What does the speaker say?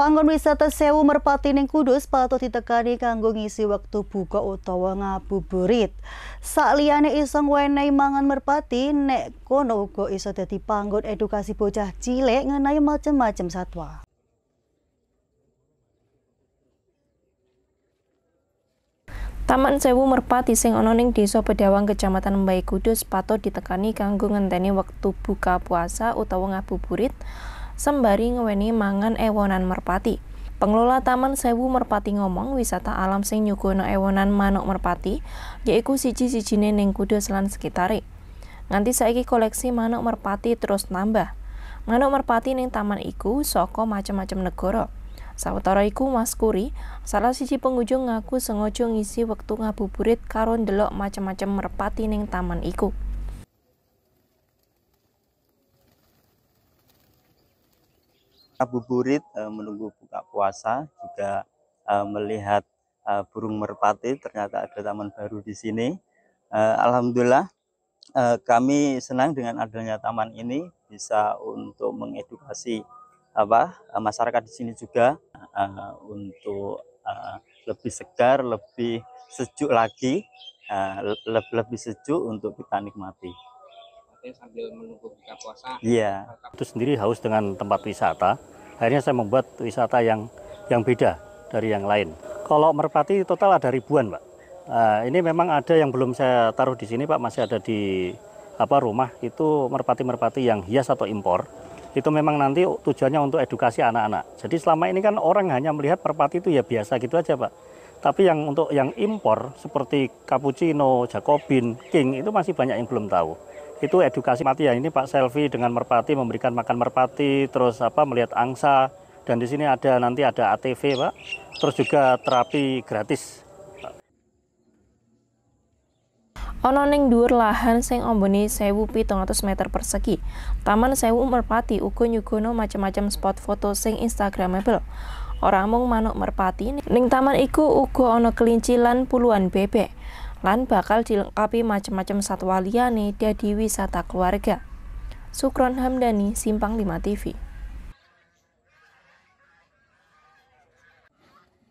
Panggon wisata Sewu Merpati ning Kudus patut ditekani kanggo ngisi waktu buka utawa ngabuburit. Sakliyane iseng wenehi mangan merpati, nek kono uga iso dadi panggon edukasi bocah cilik ngenai macem-macem satwa. Taman Sewu Merpati sing ana ning Desa Bedawang Kecamatan Mbai Kudus patut ditekani kanggo ngenteni wektu buka puasa utawa ngabuburit sembari ngeweni mangan ewonan merpati. Pengelola Taman Sewu Merpati ngomong wisata alam sing nyuguhno ewonan manuk merpati yaiku siji-sijine ning Kudus lan sekitare. Nganti saiki koleksi manuk merpati terus nambah. Manuk merpati ning taman iku saka macem-macem negara. Sawetara iku Mas Kuri, salah siji pengunjung ngaku sengaja ngisi wektu ngabuburit karo ndelok macem-macem merpati ning taman iku. ngabuburit eh, menunggu buka puasa juga eh, melihat eh, burung merpati ternyata ada taman baru di sini alhamdulillah kami senang dengan adanya taman ini bisa untuk mengedukasi apa masyarakat di sini juga untuk lebih segar, lebih sejuk lagi, lebih sejuk untuk kita nikmati artinya sambil menunggu buka puasa. Iya. Itu sendiri haus dengan tempat wisata. Akhirnya saya membuat wisata yang yang beda dari yang lain. Kalau merpati total ada ribuan, Pak. Uh, ini memang ada yang belum saya taruh di sini, Pak. Masih ada di apa rumah itu merpati-merpati yang hias atau impor itu memang nanti tujuannya untuk edukasi anak-anak. Jadi selama ini kan orang hanya melihat merpati itu ya biasa gitu aja pak. Tapi yang untuk yang impor seperti cappuccino, jacobin, king itu masih banyak yang belum tahu itu edukasi mati ya ini Pak Selvi dengan merpati memberikan makan merpati terus apa melihat angsa dan di sini ada nanti ada ATV Pak terus juga terapi gratis Ono ning dhuwur lahan sing ambane 1700 meter persegi. Taman Sewu Merpati uga nyugono macam-macam spot foto sing instagramable. orang mung manuk merpati, ning taman iku uga ana kelinci puluhan bebek lan bakal dilengkapi macam-macam satwa liyane jadi wisata keluarga. Sukron Hamdani, Simpang 5 TV.